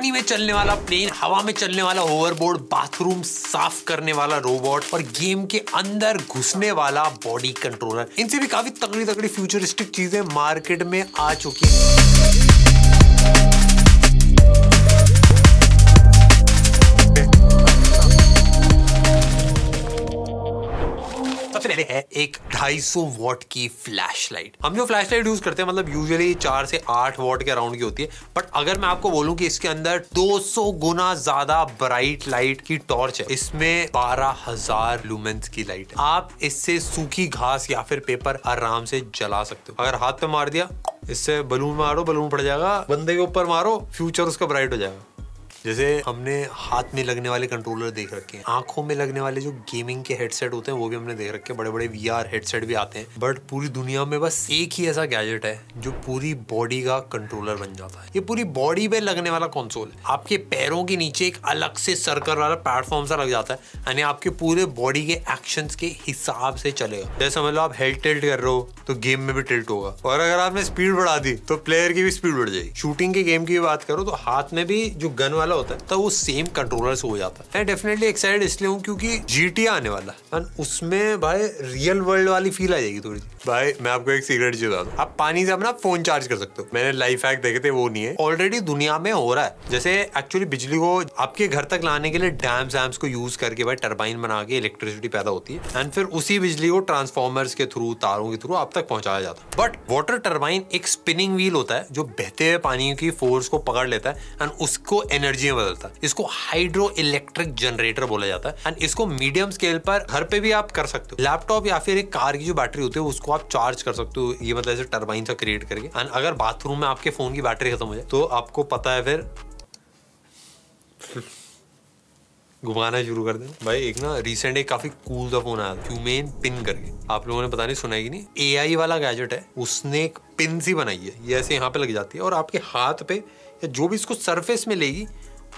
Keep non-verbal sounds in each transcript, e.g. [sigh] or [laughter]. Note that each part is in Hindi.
पानी में चलने वाला प्लेन हवा में चलने वाला ओवरबोर्ड बाथरूम साफ करने वाला रोबोट और गेम के अंदर घुसने वाला बॉडी कंट्रोलर इनसे भी काफी तगड़ी तगड़ी फ्यूचरिस्टिक चीजें मार्केट में आ चुकी है मैंने है एक 250 वॉट की फ्लैश लाइट हम जो फ्लैश लाइट यूज करते हैं मतलब यूजली चार से आठ वॉट के अराउंड की होती है बट अगर मैं आपको बोलूँ कि इसके अंदर 200 गुना ज्यादा ब्राइट लाइट की टॉर्च है इसमें बारह हजार लूमेंस की लाइट है आप इससे सूखी घास या फिर पेपर आराम से जला सकते हो अगर हाथ पे मार दिया इससे बलून मारो बलून पड़ जाएगा बंदे के ऊपर मारो फ्यूचर उसका ब्राइट हो जाएगा जैसे हमने हाथ में लगने वाले कंट्रोलर देख रखे हैं आंखों में लगने वाले जो गेमिंग के हेडसेट होते हैं वो भी हमने देख रखे हैं बड़े बड़े वी हेडसेट भी आते हैं बट पूरी दुनिया में बस एक ही ऐसा गैजेट है जो पूरी बॉडी का कंट्रोलर बन जाता है ये पूरी बॉडी पे लगने वाला कंसोल आपके पैरों के नीचे एक अलग से सर्कल वाला प्लेटफॉर्म सा लग जाता है यानी आपके पूरे बॉडी के एक्शन के हिसाब से चलेगा जैसे समझ लो आप हेड टिल्ट कर रहे हो तो गेम में भी टिल्ट होगा और अगर आपने स्पीड बढ़ा दी तो प्लेयर की भी स्पीड बढ़ जाएगी शूटिंग के गेम की बात करो तो हाथ में भी जो गन वाला वाला होता है तो वो सेम कंट्रोलर से हो जाता है मैं डेफिनेटली एक्साइटेड इसलिए हूँ क्योंकि जी आने वाला है उसमें भाई रियल वर्ल्ड वाली फील आ जाएगी थोड़ी सी भाई मैं आपको एक सीक्रेट चीज बता आप पानी से अपना फोन चार्ज कर सकते हो मैंने लाइफ हैक देखे थे वो नहीं है ऑलरेडी दुनिया में हो रहा है जैसे एक्चुअली बिजली को आपके घर तक लाने के लिए डैम सैम्स को यूज करके भाई टर्बाइन बना के इलेक्ट्रिसिटी पैदा होती है एंड फिर उसी बिजली को ट्रांसफॉर्मर्स के थ्रू तारों के थ्रू आप तक पहुंचाया जाता है बट वाटर टर्बाइन एक स्पिनिंग व्हील होता है जो बहते हुए पानी की फोर्स को पकड़ लेता है एंड उसको एनर्जी में बदलता है इसको हाइड्रो इलेक्ट्रिक जनरेटर बोला जाता है एंड इसको मीडियम स्केल पर घर पे भी आप कर सकते हो लैपटॉप या फिर एक कार की जो बैटरी होती है उसको आप आप चार्ज कर सकते हो ये मतलब ऐसे टर्बाइन सा क्रिएट करके एंड अगर बाथरूम में आपके फ़ोन की बैटरी खत्म हो जाए तो आपको पता है फिर [laughs] घुमाना शुरू कर देना भाई एक ना रिसेंट एक काफी कूल सा फोन आया क्यूमेन पिन करके आप लोगों ने पता नहीं सुना ही नहीं एआई वाला गैजेट है उसने एक पिन सी बनाई है ये ऐसे यहाँ पे लग जाती है और आपके हाथ पे या जो भी इसको सरफेस में लेगी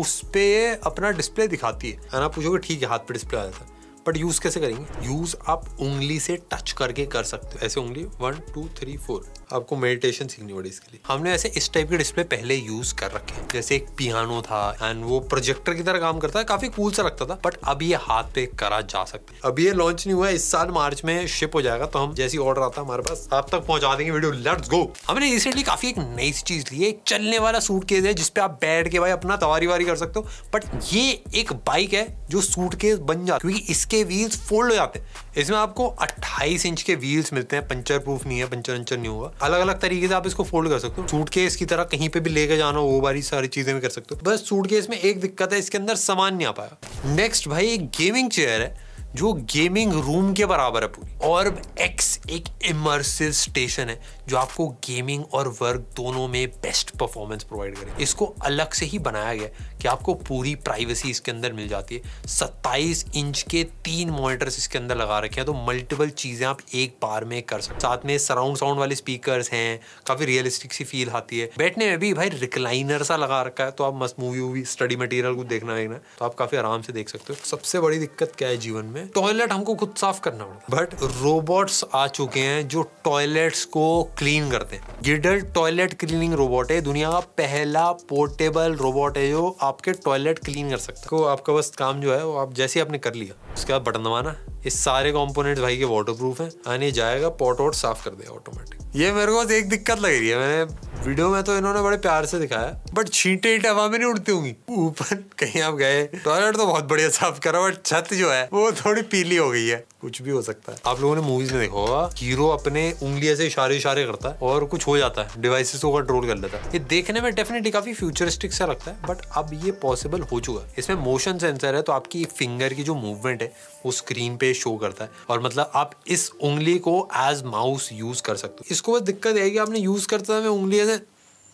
उस पर अपना डिस्प्ले दिखाती है ना पूछोगे ठीक है हाथ पे डिस्प्ले आ जाता है बट यूज़ कैसे करेंगे यूज़ आप उंगली से टच करके कर सकते हो ऐसे उंगली वन टू थ्री फोर आपको मेडिटेशन सीखनी पड़ी इसके लिए हमने ऐसे इस टाइप के डिस्प्ले पहले यूज़ कर रखे हैं जैसे एक पियानो था एंड वो प्रोजेक्टर की तरह काम करता है काफ़ी कूल सा लगता था बट अब ये हाथ पे करा जा सकता है अब ये लॉन्च नहीं हुआ इस साल मार्च में शिप हो जाएगा तो हम जैसे ऑर्डर आता है हमारे पास आप तक पहुंचा देंगे वीडियो लेट्स गो हमने रिसेंटली काफ़ी एक नई चीज़ ली है चलने वाला सूट केस है जिसपे आप बैठ के भाई अपना तवारी वारी कर सकते हो बट ये एक बाइक है जो सूट केस बन जाता क्योंकि इस के व्हील्स फोल्ड हो जाते हैं इसमें आपको 28 इंच के व्हील्स मिलते हैं पंचर प्रूफ नहीं है पंचर अंचर नहीं होगा अलग अलग तरीके से आप इसको फोल्ड कर सकते हो सूट केस की तरह कहीं पे भी लेके जाना वो बारी सारी चीजें भी कर सकते हो बस सूट केस में एक दिक्कत है इसके अंदर सामान नहीं आ पाया नेक्स्ट भाई एक गेमिंग चेयर है जो गेमिंग रूम के बराबर है पूरी और एक्स एक इमर्सिव स्टेशन है जो आपको गेमिंग और वर्क दोनों में बेस्ट परफॉर्मेंस प्रोवाइड करे इसको अलग से ही बनाया गया कि आपको पूरी प्राइवेसी इसके अंदर मिल जाती है सत्ताईस इंच के तीन मॉनिटर्स इसके अंदर लगा रखे हैं तो मल्टीपल चीज़ें आप एक बार में कर सकते साथ में सराउंड साउंड वाले स्पीकर हैं काफ़ी रियलिस्टिक सी फील आती है बैठने में भी भाई रिक्लाइनर सा लगा रखा है तो आप मस्त मूवी वूवी स्टडी मटेरियल को देखना देखना तो आप काफ़ी आराम से देख सकते हो सबसे बड़ी दिक्कत क्या है जीवन में टॉयलेट हमको खुद साफ करना पड़ता बट रोबोट्स आ चुके हैं जो टॉयलेट्स को क्लीन करते हैं गिडल टॉयलेट क्लीनिंग रोबोट है दुनिया का पहला पोर्टेबल रोबोट है जो आपके टॉयलेट क्लीन कर सकता है तो आपका बस काम जो है वो आप जैसे आपने कर लिया उसके बाद बटन दबाना इस सारे कॉम्पोनेट भाई के वाटर प्रूफ है यानी जाएगा पॉट वॉट साफ कर देगा ऑटोमेटिक ये मेरे को एक दिक्कत लग रही है मैंने वीडियो में तो इन्होंने बड़े प्यार से दिखाया बट छींटे ईटे हवा में नहीं उड़ती होंगी ऊपर कहीं आप गए टॉयलेट तो बहुत बढ़िया साफ करा बट छत जो है वो थोड़ी पीली हो गई है कुछ भी हो सकता है आप लोगों ने मूवीज में देखा होगा हीरो अपने उंगलियों से इशारे इशारे करता है और कुछ हो जाता है डिवाइसेस को कंट्रोल कर लेता है ये देखने में डेफिनेटली काफी फ्यूचरिस्टिक सा लगता है बट अब ये पॉसिबल हो चुका है इसमें मोशन सेंसर है तो आपकी फिंगर की जो मूवमेंट है वो स्क्रीन पे शो करता है और मतलब आप इस उंगली को एज माउस यूज कर सकते हो इसको बस दिक्कत है कि आपने यूज करते समय उंगलियां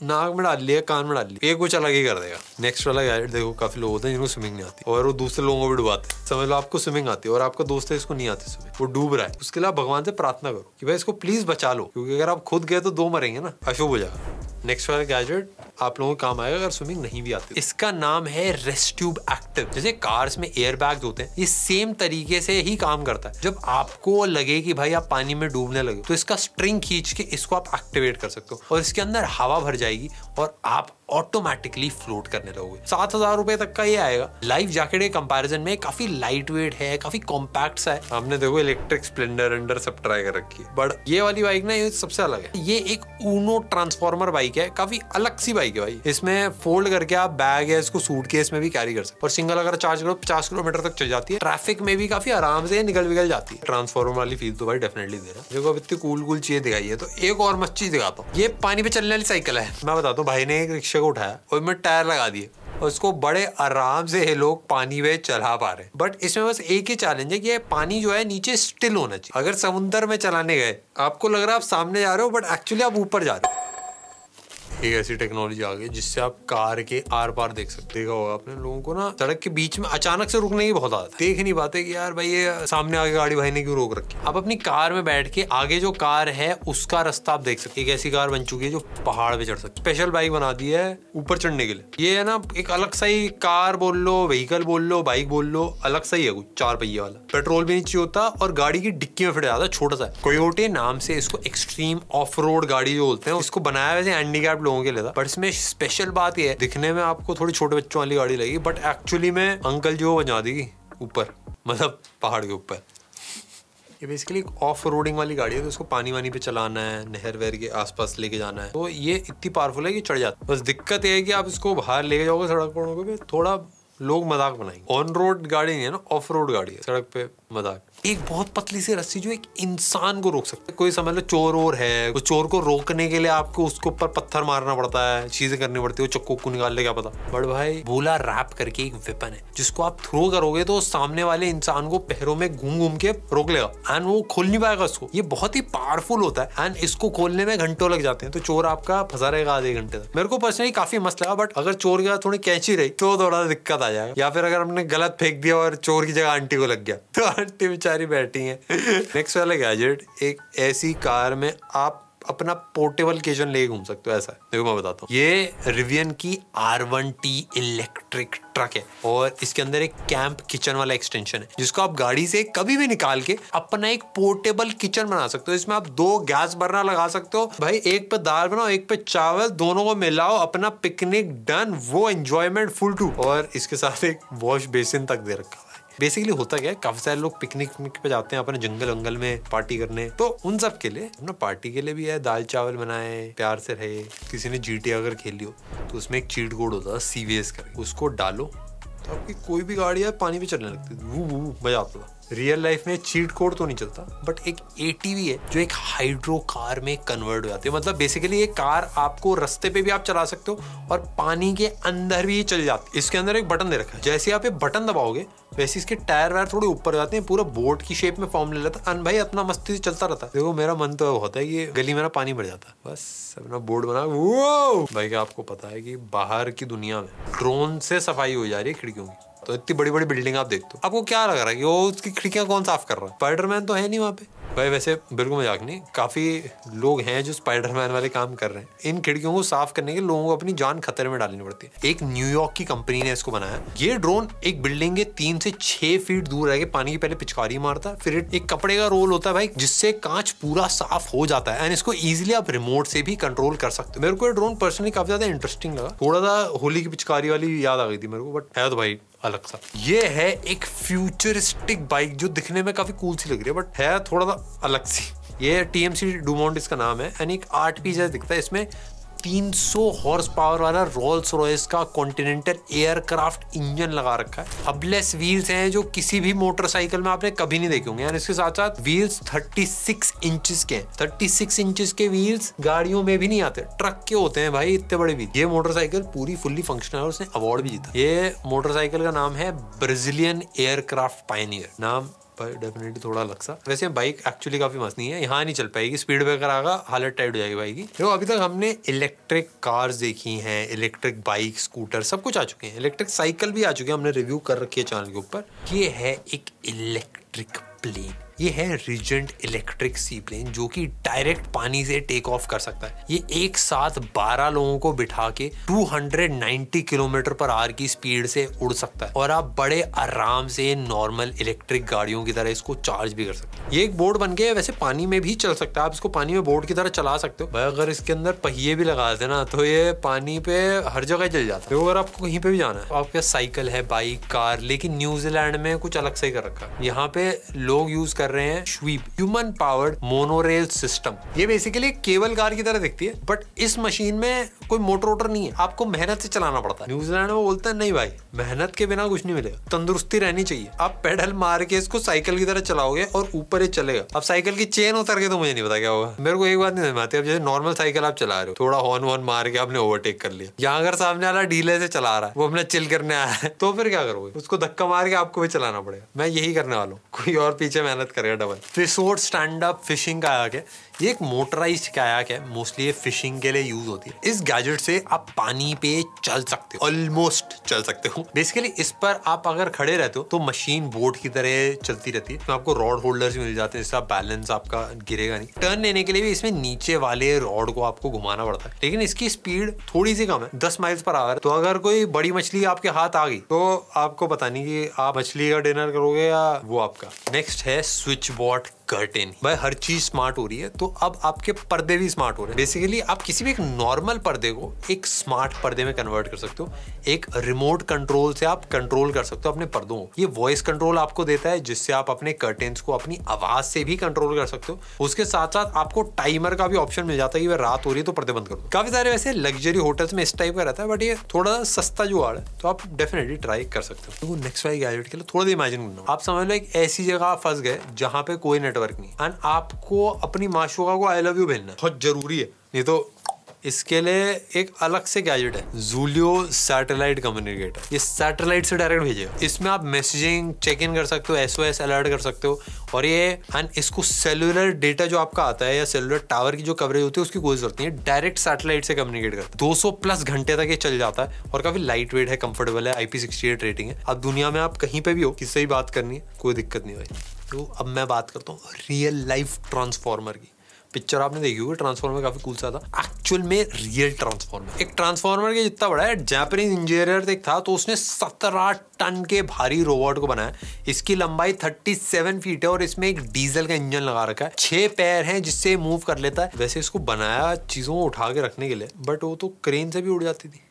नाक में डाल लिया कान में डाल लिया एक कुछ अलग ही कर देगा नेक्स्ट वाला गैजेट देखो काफी लोग होते हैं जिनको स्विमिंग नहीं आती और वो दूसरे लोगों को भी डुबाते हैं समझ लो आपको स्विमिंग आती है और आपका दोस्त है इसको नहीं आती स्विमिंग वो डूब रहा है उसके लिए आप भगवान से प्रार्थना करो कि भाई इसको प्लीज बचा लो क्योंकि अगर आप खुद गए तो दो मरेंगे ना अशुभ हो जाएगा नेक्स्ट वाला गैजेट आप लोगों को काम आएगा अगर स्विमिंग नहीं भी आती तो। इसका नाम है रेस्ट्यूब एक्टिव जैसे कार्स में एयर बैग होते हैं ये सेम तरीके से ही काम करता है जब आपको लगे कि भाई आप पानी में डूबने लगे तो इसका स्ट्रिंग खींच के इसको आप एक्टिवेट कर सकते हो और इसके अंदर हवा भर जाएगी और आप ऑटोमेटिकली फ्लोट करने लगोगे सात हजार रुपए तक का ये आएगा लाइफ जैकेट के कंपैरिजन में काफी लाइट वेट है काफी कॉम्पैक्ट है हमने देखो इलेक्ट्रिक स्प्लेंडर अंडर सब ट्राई कर रखी है बट ये वाली बाइक ना ये सबसे अलग है ये एक ऊनो ट्रांसफॉर्मर बाइक है काफी अलग सी बाइक है भाई इसमें फोल्ड करके आप बैग है इसको सूट केस में भी कैरी कर सकते और सिंगल अगर चार्ज करो पचास किलोमीटर तक चल जाती है ट्रैफिक में भी काफी आराम से निकल विकल जाती है ट्रांसफॉर्मर वाली फीस तो भाई डेफिनेटली दे रहा देखो अब इतनी कूल कूल चीज दिखाई है तो एक और मस्त चीज दिखाता हूँ ये पानी पे चलने वाली साइकिल है मैं बताता हूँ भाई ने एक रिक्शा रिक्शे को उठाया और उसमें टायर लगा दिए और उसको बड़े आराम से ये लोग पानी में चला पा रहे हैं बट इसमें बस एक ही चैलेंज है कि ये पानी जो है नीचे स्टिल होना चाहिए अगर समुद्र में चलाने गए आपको लग रहा है आप सामने जा रहे हो बट एक्चुअली आप ऊपर जा रहे हो एक ऐसी टेक्नोलॉजी आ गई जिससे आप कार के आर पार देख सकते देखा होगा आपने लोगों को ना सड़क के बीच में अचानक से रुकने की बहुत आदत देख नहीं पाते कि यार भाई ये सामने आगे गाड़ी भाई ने क्यों रोक रखी आप अपनी कार में बैठ के आगे जो कार है उसका रास्ता आप देख सकते एक ऐसी कार बन चुकी है जो पहाड़ पे चढ़ सकती स्पेशल बाइक बना दी है ऊपर चढ़ने के लिए ये है ना एक अलग सा ही कार बोल लो व्हीकल बोल लो बाइक बोल लो अलग सा ही है कुछ चार पहिया वाला पेट्रोल भी नीचे होता और गाड़ी की डिक्की में फिट जाता छोटा सा कोयोटे नाम से इसको एक्सट्रीम ऑफ रोड गाड़ी जो बोलते हैं उसको बनाया वैसे हैंडीकैप लोगों के लिए था बट इसमें स्पेशल बात यह है दिखने में आपको थोड़ी छोटे बच्चों वाली गाड़ी लगी बट एक्चुअली में अंकल जो बना दी ऊपर मतलब पहाड़ के ऊपर ये बेसिकली एक ऑफ रोडिंग वाली गाड़ी है तो इसको पानी वानी पे चलाना है नहर वहर के आसपास लेके जाना है तो ये इतनी पावरफुल है कि चढ़ जाता है बस दिक्कत ये है कि आप इसको बाहर लेके जाओगे सड़क पे थोड़ा लोग मजाक बनाएंगे ऑन रोड गाड़ी नहीं है ना ऑफ रोड गाड़ी है सड़क पे मजाक एक बहुत पतली सी रस्सी जो एक इंसान को रोक सकती है कोई समझ लो चोर और है वो चोर को रोकने के लिए आपको उसके ऊपर पत्थर मारना पड़ता है चीजें करनी पड़ती है चक्कू को निकाल ले क्या पता बट भाई बोला रैप करके एक वेपन है जिसको आप थ्रो करोगे तो सामने वाले इंसान को पैरों में घूम घूम के रोक लेगा एंड वो खोल नहीं पाएगा उसको ये बहुत ही पावरफुल होता है एंड इसको खोलने में घंटों लग जाते हैं तो चोर आपका फंसा रहेगा आधे घंटे तक मेरे को पर्सनली काफी मस्त लगा बट अगर चोर के थोड़ी कैची रही तो थोड़ा दिक्कत आ जाएगा या फिर अगर हमने गलत फेंक दिया और चोर की जगह आंटी को लग गया तो आंटी बेचारी बैठी है नेक्स्ट [laughs] वाला गैजेट एक ऐसी कार में आप अपना पोर्टेबल केजन लेके घूम सकते हो ऐसा है देखो मैं बताता हूँ ये रिवियन की R one T electric truck है और इसके अंदर एक कैंप किचन वाला एक्सटेंशन है जिसको आप गाड़ी से कभी भी निकाल के अपना एक पोर्टेबल किचन बना सकते हो इसमें आप दो गैस बर्नर लगा सकते हो भाई एक पे दाल बनाओ एक पे चावल दोनों को मिलाओ अपना पिकनिक डन वो एंजॉयमेंट फुल टू और इसके साथ एक वॉश बेसिन तक दे रखा बेसिकली होता क्या है काफी सारे लोग पिकनिक पे जाते हैं अपने जंगल वंगल में पार्टी करने तो उन सब के लिए अपना पार्टी के लिए भी है दाल चावल बनाए प्यार से रहे किसी ने जी अगर खेली हो तो उसमें एक चीट कोड होता था सीवीएस का उसको डालो तो आपकी कोई भी गाड़ी है पानी पे चलने लगती है वो वो मजा आता था रियल लाइफ में चीट कोड तो नहीं चलता बट एक ए है जो एक हाइड्रो कार में कन्वर्ट हो जाती है मतलब बेसिकली ये कार आपको रस्ते पे भी आप चला सकते हो और पानी के अंदर भी ये चल जाती है इसके अंदर एक बटन दे रखा है जैसे आप ये बटन दबाओगे वैसे इसके टायर वायर थोड़े ऊपर जाते हैं पूरा बोट की शेप में फॉर्म ले लेता है अन भाई अपना मस्ती से चलता रहता है देखो मेरा मन तो होता है कि गली मेरा पानी भर जाता है बस अपना बोर्ड बना वो भाई क्या आपको पता है कि बाहर की दुनिया में ड्रोन से सफाई हो जा रही है खिड़कियों की तो इतनी बड़ी बड़ी बिल्डिंग आप देखते हो आपको क्या लग रहा है कि वो उसकी खिड़कियाँ कौन साफ कर रहा है स्पाइडरमैन तो है नहीं वहाँ पे भाई वैसे बिल्कुल मजाक नहीं काफ़ी लोग हैं जो स्पाइडरमैन वाले काम कर रहे हैं इन खिड़कियों को साफ करने के लोगों को अपनी जान खतरे में डालनी पड़ती है एक न्यूयॉर्क की कंपनी ने इसको बनाया ये ड्रोन एक बिल्डिंग के तीन से छह फीट दूर रह के पानी की पहले पिचकारी मारता है फिर एक कपड़े का रोल होता है भाई जिससे कांच पूरा साफ हो जाता है एंड इसको इजिली आप रिमोट से भी कंट्रोल कर सकते हो मेरे को ड्रोन पर्सनली काफी ज्यादा इंटरेस्टिंग लगा थोड़ा सा होली की पिचकारी वाली याद आ गई थी मेरे को बट है तो भाई अलग सा ये है एक फ्यूचरिस्टिक बाइक जो दिखने में काफी कूल सी लग रही है बट है थोड़ा सा अलग सी ये टी एम सी डूमोंड इसका नाम है यानी एक आर्ट पीस दिखता है इसमें 300 हॉर्स पावर वाला रोल्स रॉयस का कॉन्टिनेंटल एयरक्राफ्ट इंजन लगा रखा है हबलेस व्हील्स हैं जो किसी भी मोटरसाइकिल में आपने कभी नहीं देखे होंगे यानी इसके साथ साथ व्हील्स 36 इंचेस के 36 इंचेस के व्हील्स गाड़ियों में भी नहीं आते ट्रक के होते हैं भाई इतने बड़े व्हील ये मोटरसाइकिल पूरी फुल्ली फंक्शनल है उसने अवार्ड भी जीता ये मोटरसाइकिल का नाम है ब्राजीलियन एयरक्राफ्ट पायनियर नाम पर डेफिनेटली थोड़ा अलग सा वैसे बाइक एक्चुअली काफ़ी मस्त नहीं है यहाँ नहीं चल पाएगी स्पीड ब्रेकर आगा हालत टाइट हो जाएगी बाइक की देखो अभी तक हमने इलेक्ट्रिक कार्स देखी हैं इलेक्ट्रिक बाइक स्कूटर सब कुछ आ चुके हैं इलेक्ट्रिक साइकिल भी आ चुके हैं हमने रिव्यू कर रखी है चैनल के ऊपर ये है एक इलेक्ट्रिक प्लेन ये है रिजेंट इलेक्ट्रिक सी प्लेन जो कि डायरेक्ट पानी से टेक ऑफ कर सकता है ये एक साथ 12 लोगों को बिठा के 290 किलोमीटर पर आर की स्पीड से उड़ सकता है और आप बड़े आराम से नॉर्मल इलेक्ट्रिक गाड़ियों की तरह इसको चार्ज भी कर सकते हैं ये एक बोर्ड बन गया वैसे पानी में भी चल सकता है आप इसको पानी में बोर्ड की तरह चला सकते हो अगर इसके अंदर पहिए भी लगा ना तो ये पानी पे हर जगह चल जाता है अगर आपको कहीं पे भी जाना है तो आपके साइकिल है बाइक कार लेकिन न्यूजीलैंड में कुछ अलग से कर रखा है यहाँ पे लोग यूज कर कर रहे हैं sweep human powered monorail system ये बेसिकली केबल कार की तरह दिखती है बट इस मशीन में कोई मोटर वोटर नहीं है आपको मेहनत से चलाना पड़ता है न्यूजीलैंड में बोलते हैं नहीं भाई मेहनत के बिना कुछ नहीं मिलेगा तंदुरुस्ती रहनी चाहिए आप पेडल मार के इसको साइकिल की तरह चलाओगे और ऊपर ही चलेगा अब साइकिल की चेन उतर के तो मुझे नहीं पता क्या होगा मेरे को एक बात नहीं समझ आती अब जैसे नॉर्मल साइकिल आप चला रहे हो थोड़ा हॉर्न वॉर्न मार के आपने ओवरटेक कर लिया यहाँ अगर सामने वाला डीले से चला रहा है वो अपने चिल करने आया है तो फिर क्या करोगे उसको धक्का मार के आपको भी चलाना पड़ेगा मैं यही करने वाला हूँ कोई और पीछे मेहनत करेगा double resort stand up fishing का आगे ये एक मोटराइज कायाक है मोस्टली ये फिशिंग के लिए यूज होती है इस गैजेट से आप पानी पे चल सकते हो ऑलमोस्ट चल सकते हो बेसिकली इस पर आप अगर खड़े रहते हो तो मशीन बोट की तरह चलती रहती है तो आपको रॉड होल्डर मिल जाते हैं जिससे आप बैलेंस आपका गिरेगा नहीं टर्न लेने के लिए भी इसमें नीचे वाले रॉड को आपको घुमाना पड़ता है लेकिन इसकी स्पीड थोड़ी सी कम है दस माइल्स पर आवर तो अगर कोई बड़ी मछली आपके हाथ आ गई तो आपको पता नहीं कि आप मछली का डिनर करोगे या वो आपका नेक्स्ट है स्विच बोर्ड कर्टेन भाई हर चीज स्मार्ट हो रही है तो अब आपके पर्दे भी स्मार्ट हो रहे हैं बेसिकली आप किसी भी एक नॉर्मल पर्दे को एक स्मार्ट पर्दे में कन्वर्ट कर सकते हो एक रिमोट कंट्रोल से आप कंट्रोल कर सकते हो अपने पर्दों को ये वॉइस कंट्रोल आपको देता है जिससे आप अपने कर्टेन को अपनी आवाज से भी कंट्रोल कर सकते हो उसके साथ साथ आपको टाइमर का भी ऑप्शन मिल जाता है कि वह रात हो रही है तो पर्दे बंद करो काफी सारे वैसे लग्जरी होटल्स में इस टाइप का रहता है बट ये थोड़ा सस्ता जुगाड़ है तो आप डेफिनेटली ट्राई कर सकते हो नेक्स्ट वाई गैजेट के लिए थोड़ा इमेजिन करना आप समझ लो एक ऐसी जगह फंस गए जहां पे कोई नेट नेटवर्क नहीं एंड आपको अपनी माशुका को आई लव यू भेजना बहुत जरूरी है नहीं तो इसके लिए एक अलग से गैजेट है जूलियो सैटेलाइट कम्युनिकेटर ये सैटेलाइट से डायरेक्ट भेजे इसमें आप मैसेजिंग चेक इन कर सकते हो एस ओ एस अलर्ट कर सकते हो और ये एंड इसको सेलुलर डेटा जो आपका आता है या सेलुलर टावर की जो कवरेज होती है उसकी कोई जरूरत नहीं है डायरेक्ट सैटेलाइट से कम्युनिकेट करता है 200 प्लस घंटे तक ये चल जाता है और काफी लाइट वेट है कंफर्टेबल है आईपी सिक्सटी रेटिंग है अब दुनिया में आप कहीं पे भी हो किससे भी बात करनी है कोई दिक्कत नहीं भाई तो अब मैं बात करता हूँ रियल लाइफ ट्रांसफार्मर की पिक्चर आपने देखी होगी ट्रांसफार्मर काफी कूल सा था एक्चुअल में रियल ट्रांसफार्मर एक ट्रांसफार्मर के जितना बड़ा है जापानीज इंजीनियर एक था तो उसने सत्रह टन के भारी रोबोट को बनाया इसकी लंबाई थर्टी सेवन फीट है और इसमें एक डीजल का इंजन लगा रखा है छह पैर हैं जिससे मूव कर लेता है वैसे इसको बनाया चीजों को उठा के रखने के लिए बट वो तो क्रेन से भी उड़ जाती थी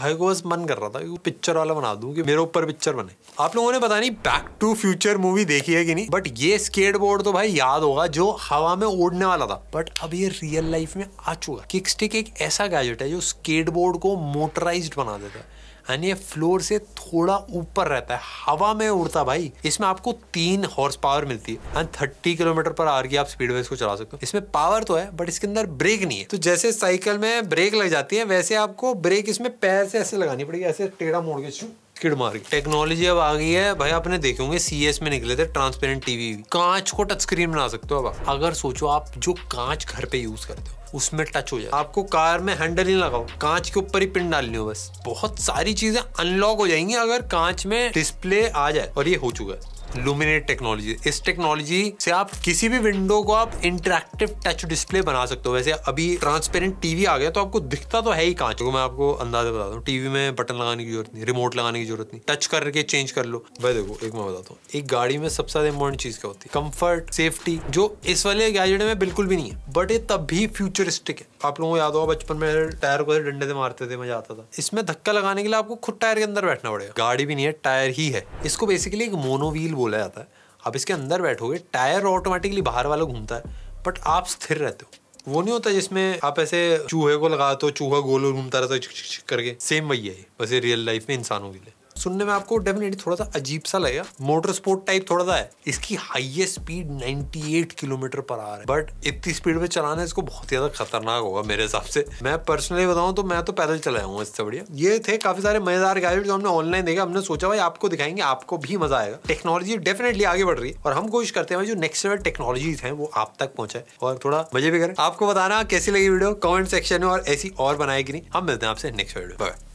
भाई को बस मन कर रहा था कि पिक्चर वाला बना दूं कि मेरे ऊपर पिक्चर बने आप लोगों ने पता नहीं बैक टू फ्यूचर मूवी देखी है कि नहीं बट ये स्केट बोर्ड तो भाई याद होगा जो हवा में उड़ने वाला था बट अब ये रियल लाइफ में आ चुका किक स्टिक एक ऐसा गैजेट है जो स्केट बोर्ड को मोटराइज बना देता है यानी फ्लोर से थोड़ा ऊपर रहता है हवा में उड़ता भाई इसमें आपको तीन हॉर्स पावर मिलती है and thirty kilometre per hour की आप स्पीड में इसको चला सकते हो इसमें पावर तो है बट इसके अंदर ब्रेक नहीं है तो जैसे साइकिल में ब्रेक लग जाती है वैसे आपको ब्रेक इसमें पैर से ऐसे लगानी पड़ेगी ऐसे टेढ़ा मोड़ के छू किड मारी टेक्नोलॉजी अब आ गई है भाई आपने देखे होंगे सी एस में निकले थे ट्रांसपेरेंट टीवी कांच को टच स्क्रीन बना सकते हो अब अगर सोचो आप जो कांच घर पे यूज करते हो उसमें टच हो जाए आपको कार में हैंडल ही लगाओ कांच के ऊपर ही पिन डालनी हो बस बहुत सारी चीजें अनलॉक हो जाएंगी अगर कांच में डिस्प्ले आ जाए और ये हो चुका है लुमिनेट टेक्नोलॉजी इस टेक्नोलॉजी से आप किसी भी विंडो को आप इंटरेक्टिव टच डिस्प्ले बना सकते हो वैसे अभी ट्रांसपेरेंट टीवी आ गया तो आपको दिखता तो है ही कांच को मैं आपको अंदाजा बता हूँ टीवी में बटन लगाने की जरूरत नहीं रिमोट लगाने की जरूरत नहीं टच करके चेंज कर लो भाई देखो एक मैं बताता हूँ एक गाड़ी में सबसे ज्यादा इंपॉर्टेंट चीज क्या होती है कंफर्ट सेफ्टी जो इस वाले गैजेट में बिल्कुल भी नहीं है बट ये तब भी फ्यूचरिस्टिक है आप लोगों को याद होगा बचपन में टायर को डंडे से मारते थे मजा आता था इसमें धक्का लगाने के लिए आपको खुद टायर के अंदर बैठना पड़ेगा गाड़ी भी नहीं है टायर ही है इसको बेसिकली एक मोनोव्हील बोला जाता है आप इसके अंदर बैठोगे टायर ऑटोमेटिकली बाहर वाला घूमता है बट आप स्थिर रहते हो वो नहीं होता जिसमें आप ऐसे चूहे को लगाते हो चूहा गोल घूमता रहता है करके सेम वही है वैसे रियल लाइफ में इंसानों के लिए सुनने में आपको डेफिनेटली थोड़ा सा अजीब सा लगेगा मोटर स्पोर्ट टाइप थोड़ा सा है इसकी हाईएस्ट स्पीड 98 किलोमीटर पर आ रहा है बट इतनी स्पीड में चलाना इसको बहुत ज्यादा खतरनाक होगा मेरे हिसाब से मैं पर्सनली बताऊं तो मैं तो पैदल चलाया हूँ इससे बढ़िया ये थे काफी सारे मजेदार गैजेट जो हमने ऑनलाइन देखा हमने सोचा भाई आपको दिखाएंगे आपको भी मजा आएगा टेक्नोलॉजी डेफिनेटली आगे बढ़ रही है और हम कोशिश करते हैं जो नेक्स्ट लेवल टेक्नोलॉजीज है वो आप तक पहुंचे और थोड़ा मजे भी करें आपको बताना कैसी लगी वीडियो कमेंट सेक्शन में और ऐसी और बनाएगी नहीं हम मिलते हैं आपसे नेक्स्ट वीडियो बाय